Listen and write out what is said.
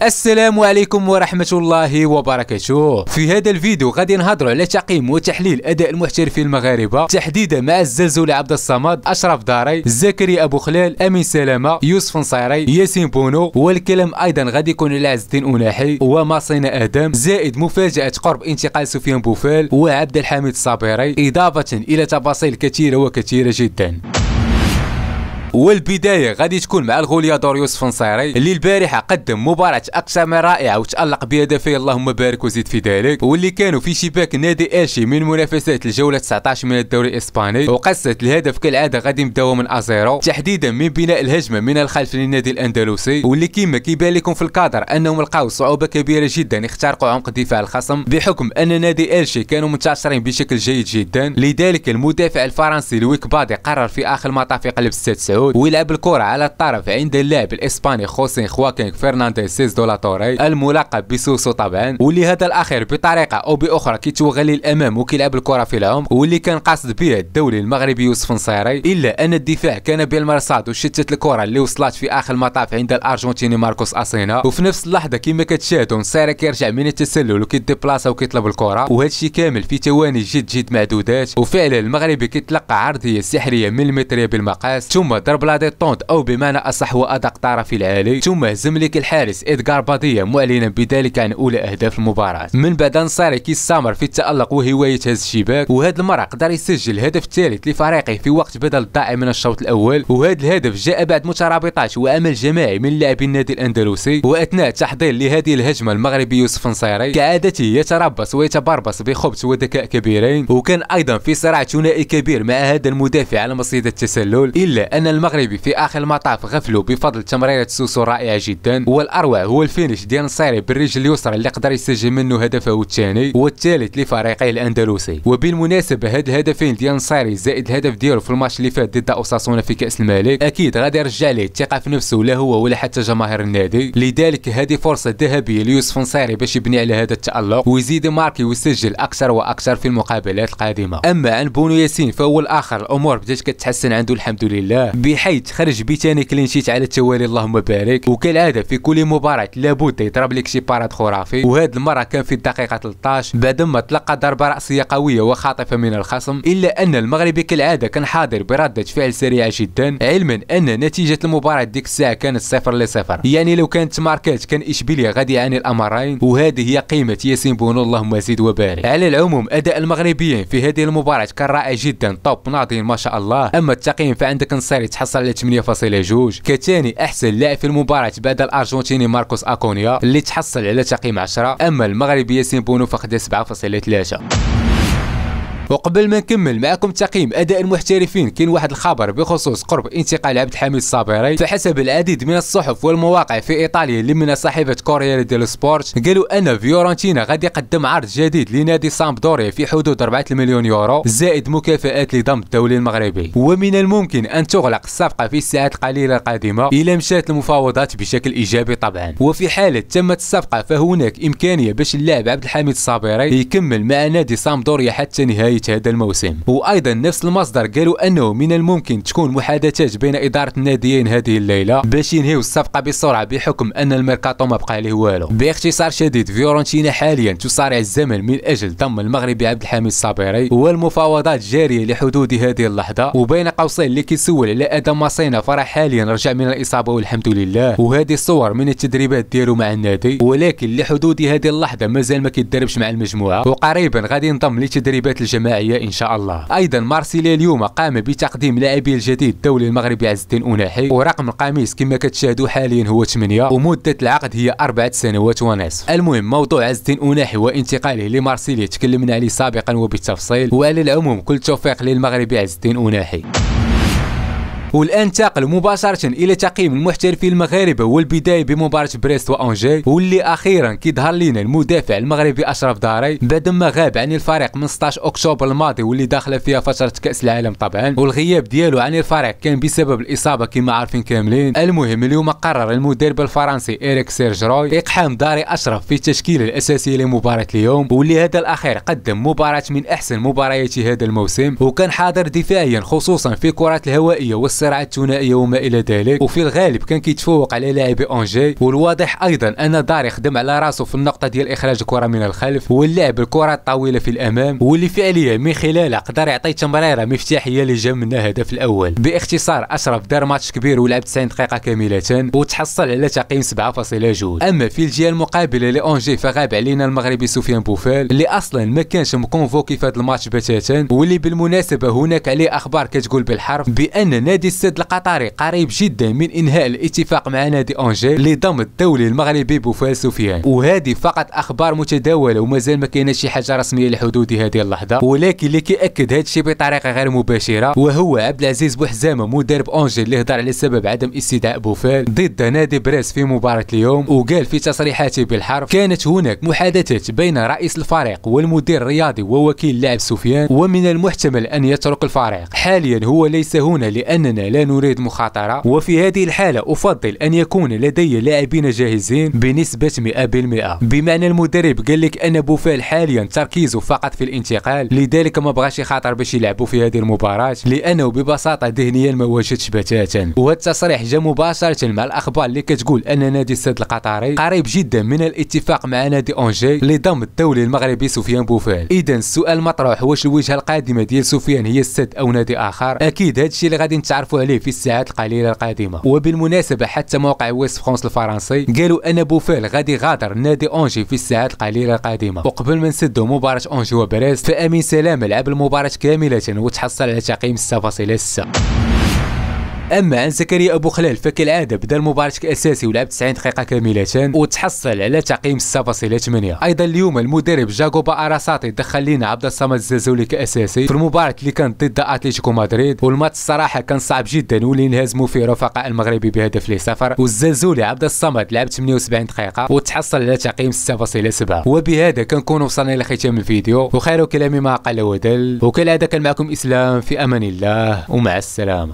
السلام عليكم ورحمة الله وبركاته في هذا الفيديو غادي نهضروا على تقييم وتحليل أداء المحترفين المغاربة تحديدا مع الزلزول عبد الصمد أشرف داري زكريا أبو خلال أمين سلامة يوسف نصيري ياسين بونو والكلام أيضا غادي يكون على عز الدين أناحي وماصين آدم زائد مفاجأة قرب انتقال سفيان بوفال وعبد الحميد الصابري إضافة إلى تفاصيل كثيرة وكثيرة جدا والبدايه غادي تكون مع الغوليادور يوسف نصيري اللي البارحه قدم مباراه اقسام رائعه وتالق بهدفين اللهم بارك وزيد في ذلك واللي كانوا في شباك نادي اشي من منافسات الجوله 19 من الدوري الاسباني وقصت الهدف كالعاده غادي نبداو من ازيرو تحديدا من بناء الهجمه من الخلف للنادي الاندلسي واللي كيما كيبان لكم في الكادر انهم لقاو صعوبه كبيره جدا يخترقوا عمق دفاع الخصم بحكم ان نادي الشي كانوا منتشرين بشكل جيد جدا لذلك المدافع الفرنسي لويك بادي قرر في اخر المطاف يقلب 6 سعود ويلعب الكرة على الطرف عند اللاعب الإسباني خوسين خواكين فرنانديز سيز توري الملقب بسوسو طبعا واللي هذا الأخير بطريقة أو بأخرى كيتوغل للأمام وكيلعب الكرة في العمق واللي كان قاصد به الدولي المغربي يوسف نصيري إلا أن الدفاع كان بالمرصاد وشتت الكرة اللي وصلت في آخر المطاف عند الأرجنتيني ماركوس أسينا وفي نفس اللحظة كما كتشاهدوا نصيري كيرجع من التسلل وكيديبلاصا وكيطلب الكرة وهذا الشيء كامل في ثواني جد جد معدودات وفعلا المغربي كيتلقى عرضية سحرية المتريه بالمقاس ثم ضرب بلادي طوند أو بمعنى أصح وأدق طرف العالي ثم هزم لك الحارس إدغار باديا معلنا بذلك عن أولى أهداف المباراة من بعد انصار كيستمر في التألق وهواية هز الشباك وهذا المرة قدر يسجل الهدف الثالث لفريقه في وقت بدل الضائع من الشوط الأول وهذا الهدف جاء بعد مترابطات وعمل جماعي من لاعبي النادي الأندلسي وأثناء تحضير لهذه الهجمة المغربي يوسف نصيري كعادته يتربص ويتبربص بخبث وذكاء كبيرين وكان أيضا في صراع ثنائي كبير مع هذا المدافع على مصيدة التسلل إلا أن المغربي في اخر المطاف غفلوا بفضل تمريره سوسو رائعه جدا والاروع هو الفينش ديال نصيري بالرجل اليسرى اللي قدر يسجل منه هدفه الثاني والثالث لفريقه الاندلسي وبالمناسبه هاد الهدفين ديال نصيري زائد الهدف ديالو في الماتش اللي فات ضد اوساسونا في كاس الملك اكيد غادي يرجع ليه الثقه في نفسه لا هو ولا حتى جماهير النادي لذلك هذه فرصه ذهبيه ليوسف نصيري باش يبني على هذا التالق ويزيد ماركي ويسجل اكثر واكثر في المقابلات القادمه اما عن بونو ياسين فهو الاخر الامور بدات كتحسن عنده الحمد لله بحيث خرج بثاني كلين شيت على التوالي اللهم بارك وكالعاده في كل مباراه لابد يضرب لك شي باراد خرافي وهذه المره كان في الدقيقه 13 بعدما تلقى ضربه راسيه قويه وخاطفه من الخصم الا ان المغربي كالعاده كان حاضر برده فعل سريعه جدا علما ان نتيجه المباراه ديك الساعه كانت 0 ل 0 يعني لو كانت ماركات كان اشبيليا غادي يعاني الامرين وهذه هي قيمه ياسين بونو اللهم زيد وبارك على العموم اداء المغربيين في هذه المباراه كان رائع جدا طوب ناضين ما شاء الله اما التقييم فعندك نصيري حصل على 8.2 كثاني احسن لاعب في المباراه بعد الارجنتيني ماركوس اكونيا اللي تحصل على تقييم 10 اما المغربي ياسين بونو فقد 7.3 وقبل ما نكمل معكم تقييم اداء المحترفين كاين واحد الخبر بخصوص قرب انتقال عبد الحميد الصابري فحسب العديد من الصحف والمواقع في ايطاليا اللي منها صحيفه كوريير ديلو سبورت قالوا ان فيورنتينا غادي يقدم عرض جديد لنادي سامبدوريا في حدود 4 مليون يورو زائد مكافئات لضم الدولي المغربي ومن الممكن ان تغلق الصفقه في الساعات القليله القادمه الى مشات المفاوضات بشكل ايجابي طبعا وفي حاله تمت الصفقه فهناك امكانيه باش اللاعب عبد الحميد الصابري يكمل مع نادي سامبدوريا حتى نهايه نهاية هذا الموسم وأيضا نفس المصدر قالوا أنه من الممكن تكون محادثات بين إدارة الناديين هذه الليلة باش ينهيو الصفقة بسرعة بحكم أن الميركاتو ما بقى عليه والو باختصار شديد فيورنتينا حاليا تصارع الزمن من أجل ضم المغربي عبد الحميد الصابري والمفاوضات جارية لحدود هذه اللحظة وبين قوسين اللي كيسول على أدم ماسينا فراح حاليا رجع من الإصابة والحمد لله وهذه الصور من التدريبات ديالو مع النادي ولكن لحدود هذه اللحظة مازال ما كيدربش مع المجموعة وقريبا غادي ينضم لتدريبات الجماعة الجماعية ان شاء الله ايضا مارسيليا اليوم قام بتقديم لاعبي الجديد الدولي المغربي عز الدين أوناحي ورقم القميص كما كتشاهدوا حاليا هو 8 ومده العقد هي اربعه سنوات ونصف المهم موضوع عز الدين أوناحي وانتقاله لمارسيليا تكلمنا عليه سابقا وبالتفصيل وعلى العموم كل توفيق للمغربي عز الدين أوناحي والان انتقل مباشره الى تقييم المحترفين المغاربه والبدايه بمباراه بريست وانجي واللي اخيرا كيظهر لنا المدافع المغربي اشرف داري بعد ما غاب عن الفريق من 16 اكتوبر الماضي واللي داخله فيها فتره كاس العالم طبعا والغياب ديالو عن الفريق كان بسبب الاصابه كما عارفين كاملين المهم اليوم قرر المدرب الفرنسي اريك سيرجروي اقحام داري اشرف في التشكيله الاساسيه لمباراه اليوم واللي هذا الاخير قدم مباراه من احسن مباريات هذا الموسم وكان حاضر دفاعيا خصوصا في كرات الهوائيه والس الصراع الثنائيه وما الى ذلك وفي الغالب كان كيتفوق على لاعبي اونجي والواضح ايضا ان داري خدم على راسه في النقطه ديال اخراج الكره من الخلف واللعب الكره الطويله في الامام واللي فعليا من خلاله قدر يعطي تمريره مفتاحيه اللي جا منها الهدف الاول باختصار اشرف دار ماتش كبير ولعب 90 دقيقه كامله وتحصل على تقييم 7.2 اما في الجهه المقابله لاونجي فغاب علينا المغربي سفيان بوفال اللي اصلا ما كانش مكونفوكي في هذا الماتش بتاتا واللي بالمناسبه هناك عليه اخبار كتقول بالحرف بان نادي الاستاد القطري قريب جدا من انهاء الاتفاق مع نادي انجيل لضم الدولي المغربي بوفال سفيان وهذه فقط اخبار متداوله ومازال ما كاينه شي حاجه رسميه لحدود هذه اللحظه ولكن اللي كياكد هذا الشيء بطريقه غير مباشره وهو عبد العزيز بوحزامه مدرب انجيل اللي هضر على سبب عدم استدعاء بوفال ضد نادي بريس في مباراه اليوم وقال في تصريحاته بالحرف كانت هناك محادثات بين رئيس الفريق والمدير الرياضي ووكيل اللاعب سفيان ومن المحتمل ان يترك الفريق حاليا هو ليس هنا لاننا لا نريد مخاطرة وفي هذه الحالة أفضل أن يكون لدي لاعبين جاهزين بنسبة 100% بمعنى المدرب قال لك أن بوفال حاليا تركيزه فقط في الانتقال لذلك ما بغاش يخاطر باش يلعبوا في هذه المباراة لأنه ببساطة ذهنيا ما وجدش بتاتا وهالتصريح جاء مباشرة مع الأخبار اللي كتقول أن نادي السد القطري قريب جدا من الاتفاق مع نادي أونجي لضم الدولي المغربي سفيان بوفال إذا السؤال المطروح واش الوجهة القادمة ديال سفيان هي السد أو نادي آخر أكيد هذا الشيء اللي غادي نتعرف نتعرفوا عليه في الساعات القليله القادمه وبالمناسبه حتى موقع ويست فرانس الفرنسي قالوا ان بوفال غادي يغادر نادي اونجي في الساعات القليله القادمه وقبل ما نسدوا مباراه اونجي وبريز فامين سلام لعب المباراه كامله وتحصل على تقييم 6.6 اما عن زكريا ابو خلال فكالعاده بدا المباراة كاساسي ولعب 90 دقيقه كامله وتحصل على تقييم 6.8 ايضا اليوم المدرب جاكوبا اراساتي دخل لينا عبد الصمد الزازولي كاساسي في المباراه اللي كانت ضد اتليتيكو مدريد والماتش الصراحه كان صعب جدا واللي انهزموا فيه رفقاء المغربي بهدف لصفر والزازولي عبد الصمد لعب 78 دقيقه وتحصل على تقييم 6.7 وبهذا كنكون وصلنا الى ختام الفيديو وخير كلامي ما قل ودل وكالعاده كان معكم اسلام في امان الله ومع السلامه